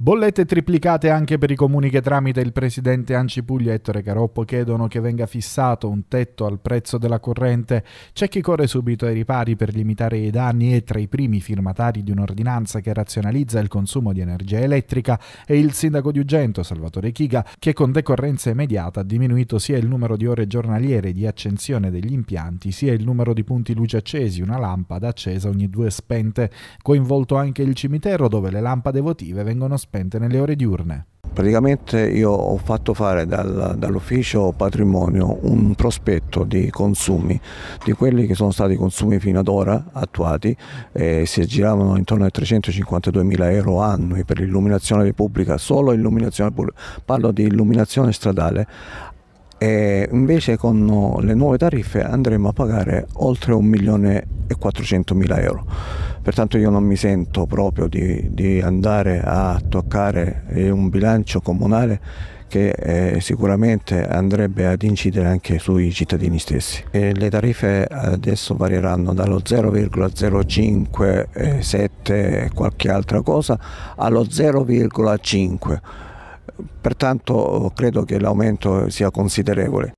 Bollette triplicate anche per i comuni che tramite il presidente Ancipuglia Ettore Caroppo chiedono che venga fissato un tetto al prezzo della corrente. C'è chi corre subito ai ripari per limitare i danni e tra i primi firmatari di un'ordinanza che razionalizza il consumo di energia elettrica è il sindaco di Ugento, Salvatore Chiga, che con decorrenza immediata ha diminuito sia il numero di ore giornaliere di accensione degli impianti sia il numero di punti luce accesi, una lampada accesa ogni due spente. Coinvolto anche il cimitero dove le lampade votive vengono spente spente nelle ore diurne. Praticamente io ho fatto fare dal, dall'ufficio patrimonio un prospetto di consumi, di quelli che sono stati i consumi fino ad ora attuati, eh, si aggiravano intorno ai 352 mila euro annui per l'illuminazione pubblica, solo illuminazione pubblica, parlo di illuminazione stradale, e invece con le nuove tariffe andremo a pagare oltre 1 milione e 400 mila euro Pertanto io non mi sento proprio di, di andare a toccare eh, un bilancio comunale che eh, sicuramente andrebbe ad incidere anche sui cittadini stessi. E le tariffe adesso varieranno dallo 0,057 e qualche altra cosa allo 0,5. Pertanto credo che l'aumento sia considerevole.